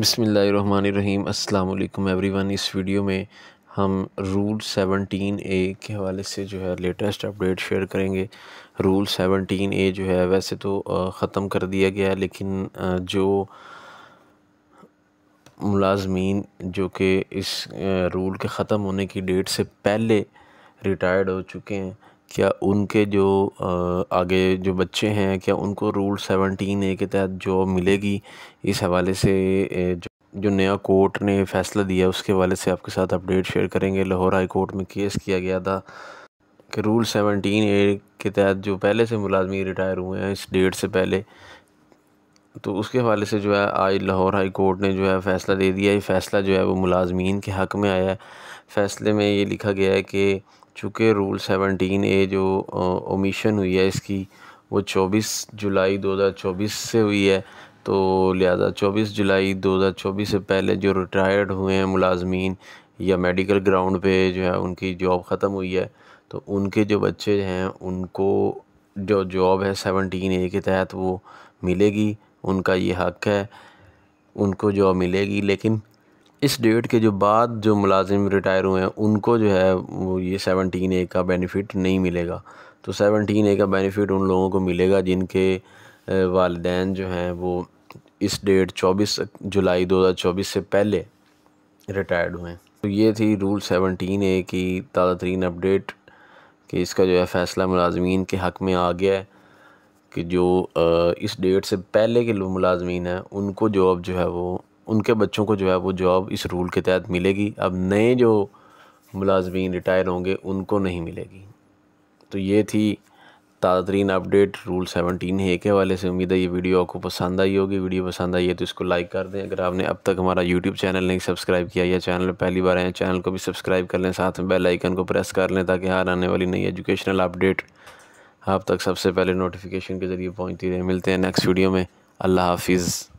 बसमीम् अल्लाम वन इस वीडियो में हम रूल 17 ए के हवाले से जो है लेटेस्ट अपडेट शेयर करेंगे रूल 17 ए जो है वैसे तो ख़त्म कर दिया गया है लेकिन जो मुलाजमीन जो कि इस रूल के ख़त्म होने की डेट से पहले रिटायर्ड हो चुके हैं क्या उनके जो आगे जो बच्चे हैं क्या उनको रूल सेवनटीन ए के तहत जॉब मिलेगी इस हवाले से जो जो नया कोर्ट ने फैसला दिया उसके हवाले से आपके साथ अपडेट शेयर करेंगे लाहौर हाई कोर्ट में केस किया गया था कि रूल सेवनटीन ए के तहत जो पहले से मुलाजमी रिटायर हुए हैं इस डेट से पहले तो उसके हवाले से जो है आज लाहौर हाई कोर्ट ने जो है फ़ैसला दे दिया ये फ़ैसला जो है वो मुलाजमीन के हक़ में आया है फ़ैसले में ये लिखा गया है कि चूँकि रूल सेवनटीन ए जो ओमिशन हुई है इसकी वो चौबीस जुलाई दो हज़ार चौबीस से हुई है तो लिहाजा चौबीस जुलाई दो हज़ार चौबीस से पहले जो रिटायर्ड हुए हैं मुलाजमीन या मेडिकल ग्राउंड पे जो है उनकी जॉब ख़त्म हुई है तो उनके जो बच्चे हैं उनको जो जॉब है सेवनटीन ए के तहत वो मिलेगी उनका ये हक़ है उनको जॉब मिलेगी लेकिन इस डेट के जो बाद जो मुलाजिम रिटायर हुए हैं उनको जो है वो ये सेवनटीन ए का बेनिफिट नहीं मिलेगा तो सेवनटीन ए का बेनिफिट उन लोगों को मिलेगा जिनके वालदेन जो हैं वो इस डेट 24 जुलाई 2024 से पहले रिटायर्ड हुए हैं तो ये थी रूल सेवनटीन ए की ताज़ा तरीन अपडेट कि इसका जो है फ़ैसला मुलाजमीन के हक़ में आ गया है कि जो इस डेट से पहले के मुलाजमीन हैं उनको जॉब जो है वो उनके बच्चों को जो है वो जॉब इस रूल के तहत मिलेगी अब नए जो मुलाजमीन रिटायर होंगे उनको नहीं मिलेगी तो ये थी ताज़ा तरीन अपडेट रूल सेवनटीन है के हवाले से उम्मीद है ये वीडियो आपको पसंद आई होगी वीडियो पसंद आई है तो इसको लाइक कर दें अगर आपने अब तक हमारा यूट्यूब चैनल नहीं सब्सक्राइब किया या चैनल पहली बार आए चैनल को भी सब्सक्राइब कर लें साथ में बेल आइकन को प्रेस कर लें ताकि हर आने वाली नई एजुकेशनल अपडेट आप तक सबसे पहले नोटिफिकेशन के ज़रिए पहुँचती रहे मिलते हैं नेक्स्ट वीडियो में अल्लाह हाफिज़